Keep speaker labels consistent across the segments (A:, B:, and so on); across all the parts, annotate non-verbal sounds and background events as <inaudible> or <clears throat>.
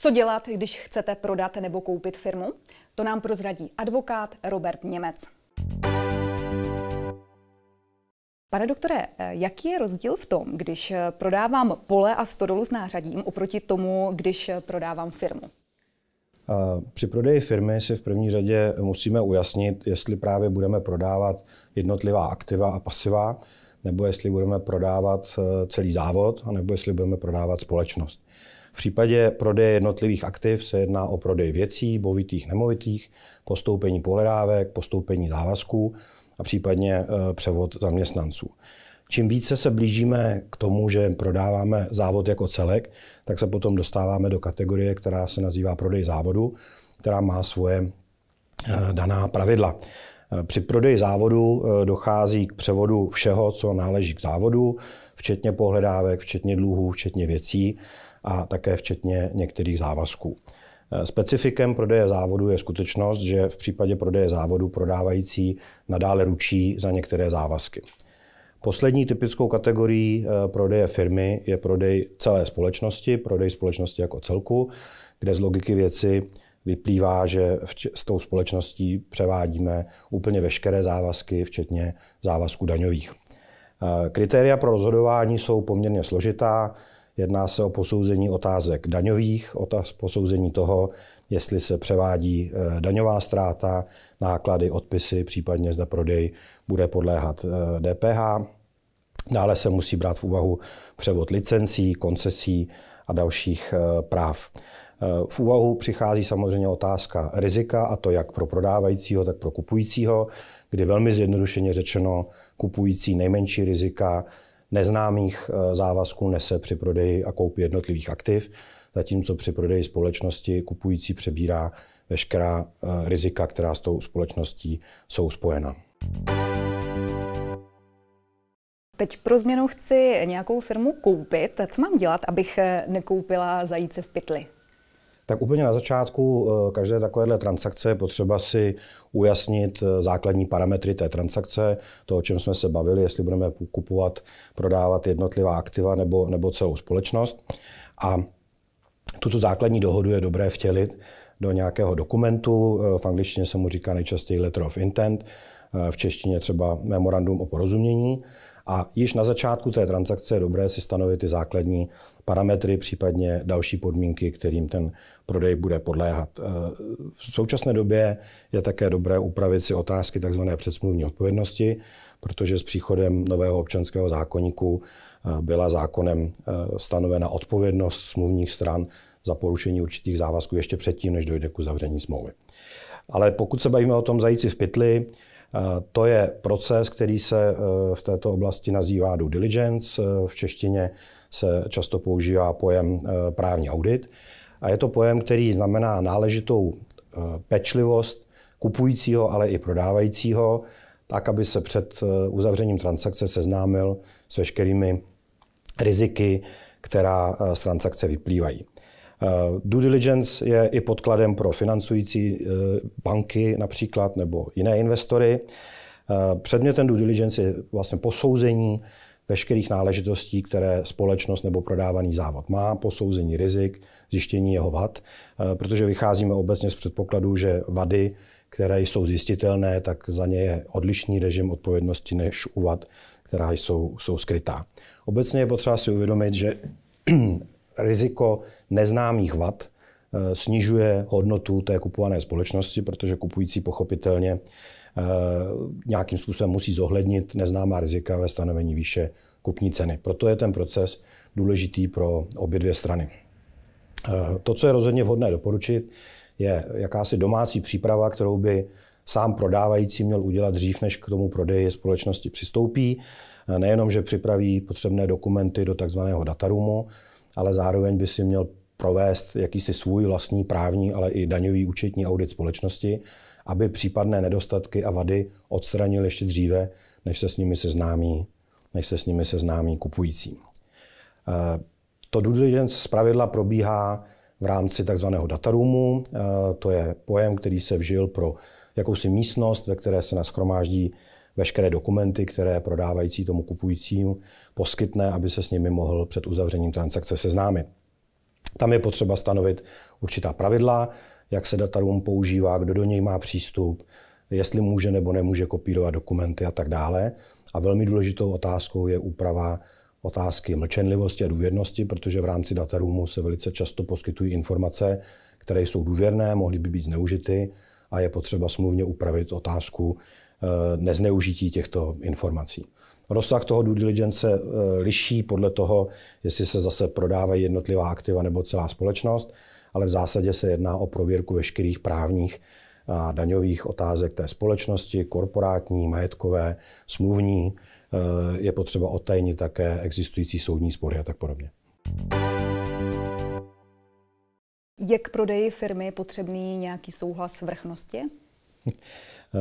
A: Co dělat, když chcete prodat nebo koupit firmu? To nám prozradí advokát Robert Němec. Pane doktore, jaký je rozdíl v tom, když prodávám pole a stodolu s nářadím oproti tomu, když prodávám firmu?
B: Při prodeji firmy si v první řadě musíme ujasnit, jestli právě budeme prodávat jednotlivá aktiva a pasiva, nebo jestli budeme prodávat eh, celý závod, nebo jestli budeme prodávat společnost. V případě prodeje jednotlivých aktiv se jedná o prodej věcí, bovitých, nemovitých, postoupení pohledávek, postoupení závazků a případně eh, převod zaměstnanců. Čím více se blížíme k tomu, že prodáváme závod jako celek, tak se potom dostáváme do kategorie, která se nazývá prodej závodu, která má svoje eh, daná pravidla. Eh, při prodeji závodu dochází k převodu všeho, co náleží k závodu, včetně pohledávek, včetně dluhů, včetně věcí a také včetně některých závazků. Eh, specifikem prodeje závodu je skutečnost, že v případě prodeje závodu prodávající nadále ručí za některé závazky. Poslední typickou kategorií eh, prodeje firmy je prodej celé společnosti, prodej společnosti jako celku, kde z logiky věci vyplývá, že s tou společností převádíme úplně veškeré závazky, včetně závazků daňových. Eh, kritéria pro rozhodování jsou poměrně složitá. Jedná se o posouzení otázek daňových, otáz posouzení toho, jestli se převádí eh, daňová ztráta, náklady, odpisy, případně zda prodej bude podléhat DPH. Eh, Dále se musí brát v úvahu převod licencí, koncesí a dalších eh, práv. V úvahu přichází samozřejmě otázka rizika, a to jak pro prodávajícího, tak pro kupujícího, kdy velmi zjednodušeně řečeno kupující nejmenší rizika neznámých eh, závazků nese při prodeji a koupi jednotlivých aktiv, zatímco při prodeji společnosti kupující přebírá veškerá eh, rizika, která s tou společností jsou spojena.
A: Teď pro změnu chci nějakou firmu koupit. Co mám dělat, abych eh, nekoupila zajíce v pytli?
B: tak úplně na začátku eh, každé takovéhle transakce je potřeba si ujasnit eh, základní parametry té transakce, to, o čem jsme se bavili, jestli budeme kupovat, prodávat jednotlivá aktiva nebo, nebo celou společnost. A tuto základní dohodu je dobré vtělit do nějakého dokumentu, eh, v angličtině se mu říká nejčastěji letter of intent, v češtině třeba memorandum o porozumění a již na začátku té transakce je dobré si stanovit ty základní parametry, případně další podmínky, kterým ten prodej bude podléhat. Eh, v současné době je také dobré upravit si otázky tzv. předsmluvní odpovědnosti, protože s příchodem nového občanského zákoníku eh, byla zákonem eh, stanovena odpovědnost smluvních stran za porušení určitých závazků ještě předtím, než dojde k uzavření smlouvy. Ale pokud se bavíme o tom zajíci v pytli, Eh, to je proces, který se eh, v této oblasti nazývá due diligence. Eh, v češtině se často používá pojem právní audit. A je to pojem, který znamená náležitou pečlivost kupujícího, ale i prodávajícího, tak, aby se před uzavřením transakce seznámil s veškerými riziky, která z transakce vyplývají. Eh, due diligence je i podkladem pro financující eh, banky například nebo jiné investory. Eh, předmětem due diligence je vlastně posouzení veškerých náležitostí, které společnost nebo prodávaný závod má, posouzení rizik, zjištění jeho vad, protože vycházíme obecně z předpokladu, že vady, které jsou zjistitelné, tak za ně je odlišný režim odpovědnosti než u vad, která jsou, jsou skrytá. Obecně je potřeba si uvědomit, že riziko neznámých vad eh, snižuje hodnotu té kupované společnosti, protože kupující pochopitelně eh, nějakým způsobem musí zohlednit neznámá rizika ve stanovení výše kupní ceny. Proto je ten proces důležitý pro obě dvě strany. Eh, to, co je rozhodně vhodné doporučit, je jakási domácí příprava, kterou by sám prodávající měl udělat dřív, než k tomu prodeji společnosti přistoupí. Nejenom, že připraví potřebné dokumenty do takzvaného datarumu ale zároveň by si měl provést jakýsi svůj vlastní právní, ale i daňový účetní audit společnosti, aby případné nedostatky a vady odstranil ještě dříve, než se s nimi seznámí, než se s nimi seznámí kupující. Eh, to due diligence zpravidla probíhá v rámci takzvaného roomu. Eh, to je pojem, který se vžil pro jakousi místnost, ve které se naschromáždí veškeré dokumenty, které prodávající tomu kupujícímu poskytne, aby se s nimi mohl před uzavřením transakce seznámit. Tam je potřeba stanovit určitá pravidla, jak se data room používá, kdo do něj má přístup, jestli může nebo nemůže kopírovat dokumenty a tak dále. A velmi důležitou otázkou je úprava otázky mlčenlivosti a důvěrnosti, protože v rámci dataroomu se velice často poskytují informace, které jsou důvěrné, mohly by být zneužity a je potřeba smluvně upravit otázku, Eh, nezneužití těchto informací. Rozsah toho due diligence se eh, liší podle toho, jestli se zase prodávají jednotlivá aktiva nebo celá společnost, ale v zásadě se jedná o prověrku veškerých právních a daňových otázek té společnosti, korporátní, majetkové, smluvní. Eh, je potřeba odtajnit také existující soudní spory a tak podobně.
A: Je k prodeji firmy potřebný nějaký souhlas vrchnosti?
B: Eh,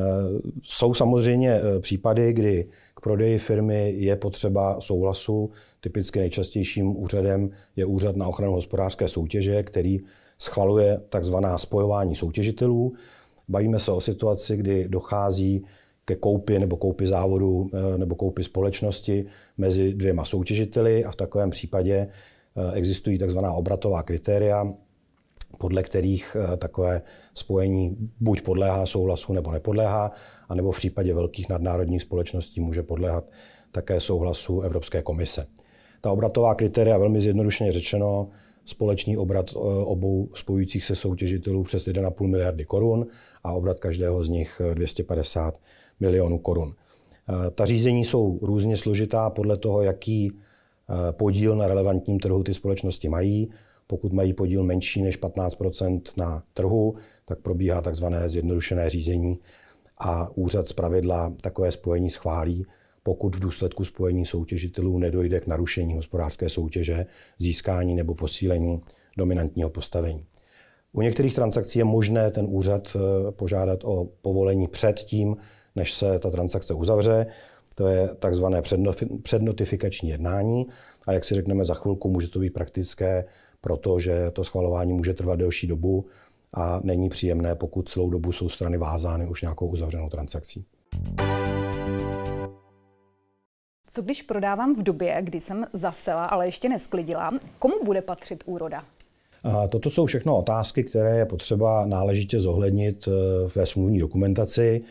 B: jsou samozřejmě eh, případy, kdy k prodeji firmy je potřeba souhlasu. Typicky nejčastějším úřadem je Úřad na ochranu hospodářské soutěže, který schvaluje takzvaná spojování soutěžitelů. Bavíme se o situaci, kdy dochází ke koupi nebo koupi závodu eh, nebo koupi společnosti mezi dvěma soutěžiteli a v takovém případě existují takzvaná obratová kritéria, podle kterých eh, takové spojení buď podléhá souhlasu nebo nepodléhá, anebo v případě velkých nadnárodních společností může podléhat také souhlasu Evropské komise. Ta obratová kritéria, velmi zjednodušeně řečeno, společný obrat eh, obou spojujících se soutěžitelů přes 1,5 miliardy korun a obrat každého z nich 250 eh, milionů korun. Ta řízení jsou různě složitá podle toho, jaký podíl na relevantním trhu ty společnosti mají. Pokud mají podíl menší než 15 na trhu, tak probíhá tzv. zjednodušené řízení a úřad zpravidla takové spojení schválí, pokud v důsledku spojení soutěžitelů nedojde k narušení hospodářské soutěže, získání nebo posílení dominantního postavení. U některých transakcí je možné ten úřad eh, požádat o povolení před tím, než se ta transakce uzavře. To je takzvané přednotifikační jednání a jak si řekneme za chvilku, může to být praktické protože to schvalování může trvat delší dobu a není příjemné, pokud celou dobu jsou strany vázány už nějakou uzavřenou transakcí.
A: Co když prodávám v době, kdy jsem zasela, ale ještě nesklidila, komu bude patřit úroda?
B: Toto jsou všechno otázky, které je potřeba náležitě zohlednit eh, ve smluvní dokumentaci.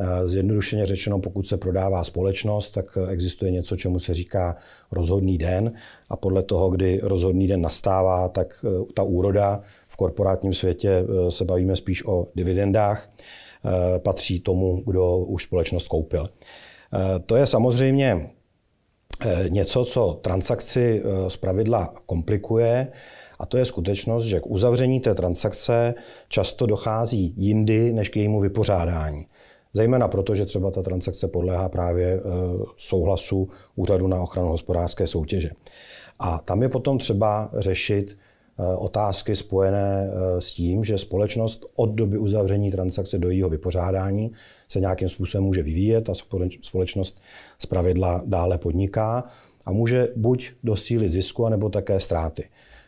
B: Eh, zjednodušeně řečeno, pokud se prodává společnost, tak eh, existuje něco, čemu se říká rozhodný den a podle toho, kdy rozhodný den nastává, tak eh, ta úroda v korporátním světě se bavíme spíš o dividendách, patří tomu, kdo už společnost koupil. To je samozřejmě něco, co transakci z pravidla komplikuje, a to je skutečnost, že k uzavření té transakce často dochází jindy než k jejímu vypořádání. Zejména proto, že třeba ta transakce podléhá právě eh, souhlasu Úřadu na ochranu hospodářské soutěže. A tam je potom třeba řešit eh, otázky spojené eh, s tím, že společnost od doby uzavření transakce do jejího vypořádání se nějakým způsobem může vyvíjet a společnost zpravidla dále podniká a může buď dosílit zisku, nebo také ztráty.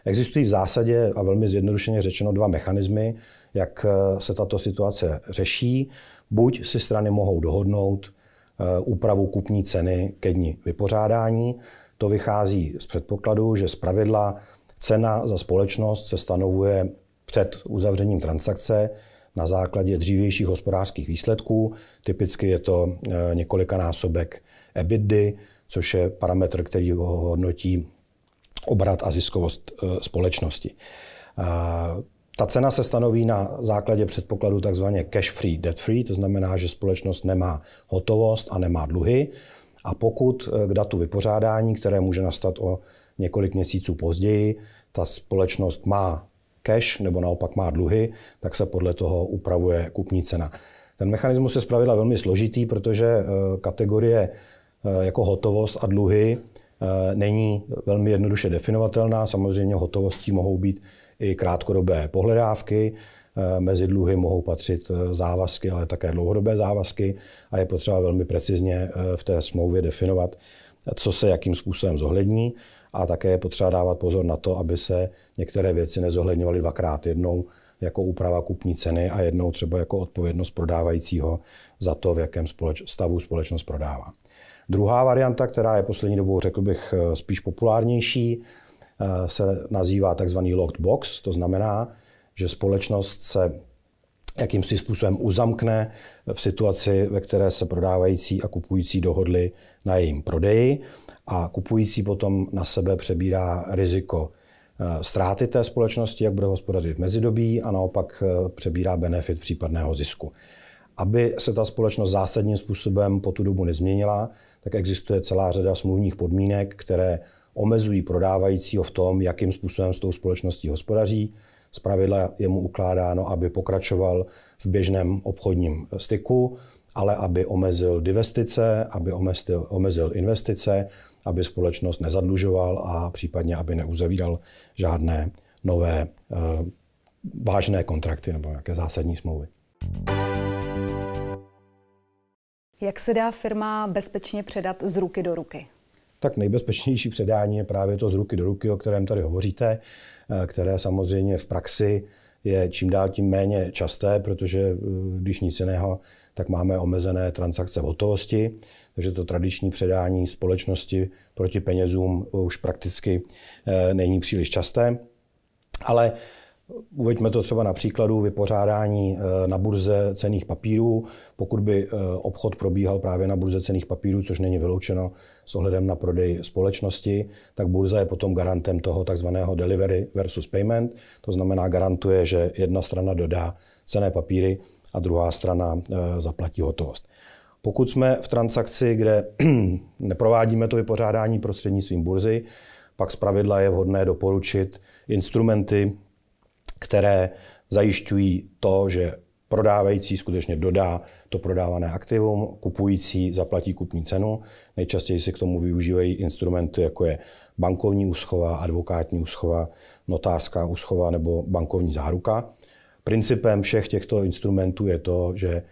B: Existují v zásadě a velmi zjednodušeně řečeno dva mechanismy, jak eh, se tato situace řeší. Buď si strany mohou dohodnout eh, úpravu kupní ceny ke dni vypořádání. To vychází z předpokladu, že zpravidla cena za společnost se stanovuje před uzavřením transakce na základě dřívějších hospodářských výsledků. Typicky je to eh, několika násobek EBITDA, což je parametr, který ho hodnotí obrat a ziskovost e, společnosti. E, ta cena se stanoví na základě předpokladu tzv. cash free, debt free, to znamená, že společnost nemá hotovost a nemá dluhy. A pokud e, k datu vypořádání, které může nastat o několik měsíců později, ta společnost má cash nebo naopak má dluhy, tak se podle toho upravuje kupní cena. Ten mechanismus je zpravidla velmi složitý, protože kategorie jako hotovost a dluhy Eh, není velmi jednoduše definovatelná. Samozřejmě hotovostí mohou být i krátkodobé pohledávky, eh, mezi dluhy mohou patřit eh, závazky, ale také dlouhodobé závazky a je potřeba velmi precizně v té smlouvě definovat, co se jakým způsobem zohlední a také je potřeba dávat pozor na to, aby se některé věci nezohledňovaly dvakrát. Jednou jako úprava kupní ceny a jednou třeba jako odpovědnost prodávajícího za to, v jakém společ- stavu společnost prodává. Druhá varianta, která je poslední dobou, řekl bych, eh, spíš populárnější, eh, se nazývá tzv. locked box, to znamená, že společnost se jakýmsi způsobem uzamkne v situaci, ve které se prodávající a kupující dohodli na jejím prodeji a kupující potom na sebe přebírá riziko eh, ztráty té společnosti, jak bude hospodařit v mezidobí a naopak přebírá benefit případného zisku aby se ta společnost zásadním způsobem po tu dobu nezměnila, tak existuje celá řada smluvních podmínek, které omezují prodávajícího v tom, jakým způsobem s tou společností hospodaří. pravidla je mu ukládáno, aby pokračoval v běžném obchodním styku, ale aby omezil divestice, aby omezil, omezil investice, aby společnost nezadlužoval a případně, aby neuzavíral žádné nové e, vážné kontrakty nebo nějaké zásadní smlouvy.
A: Jak se dá firma bezpečně předat z ruky do ruky?
B: Tak nejbezpečnější předání je právě to z ruky do ruky, o kterém tady hovoříte, eh, které samozřejmě v praxi je čím dál tím méně časté, protože eh, když nic jiného, tak máme omezené transakce v hotovosti, takže to tradiční předání společnosti proti penězům už prakticky eh, není příliš časté. Ale Uveďme to třeba na příkladu vypořádání eh, na burze cených papírů. Pokud by eh, obchod probíhal právě na burze cených papírů, což není vyloučeno s ohledem na prodej společnosti, tak burza je potom garantem toho takzvaného delivery versus payment. To znamená, garantuje, že jedna strana dodá cené papíry a druhá strana eh, zaplatí hotovost. Pokud jsme v transakci, kde <clears throat> neprovádíme to vypořádání prostřednictvím burzy, pak zpravidla je vhodné doporučit instrumenty které zajišťují to, že prodávající skutečně dodá to prodávané aktivum, kupující zaplatí kupní cenu. Nejčastěji se k tomu využívají instrumenty, jako je bankovní úschova, advokátní úschova, notářská úschova nebo bankovní záruka. Principem všech těchto instrumentů je to, že eh,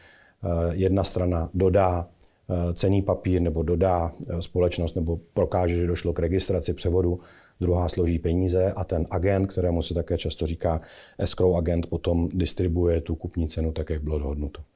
B: jedna strana dodá eh, cený papír nebo dodá eh, společnost nebo prokáže, že došlo k registraci převodu druhá složí peníze a ten agent, kterému se také často říká escrow agent, potom distribuje tu kupní
A: cenu tak, jak bylo dohodnuto.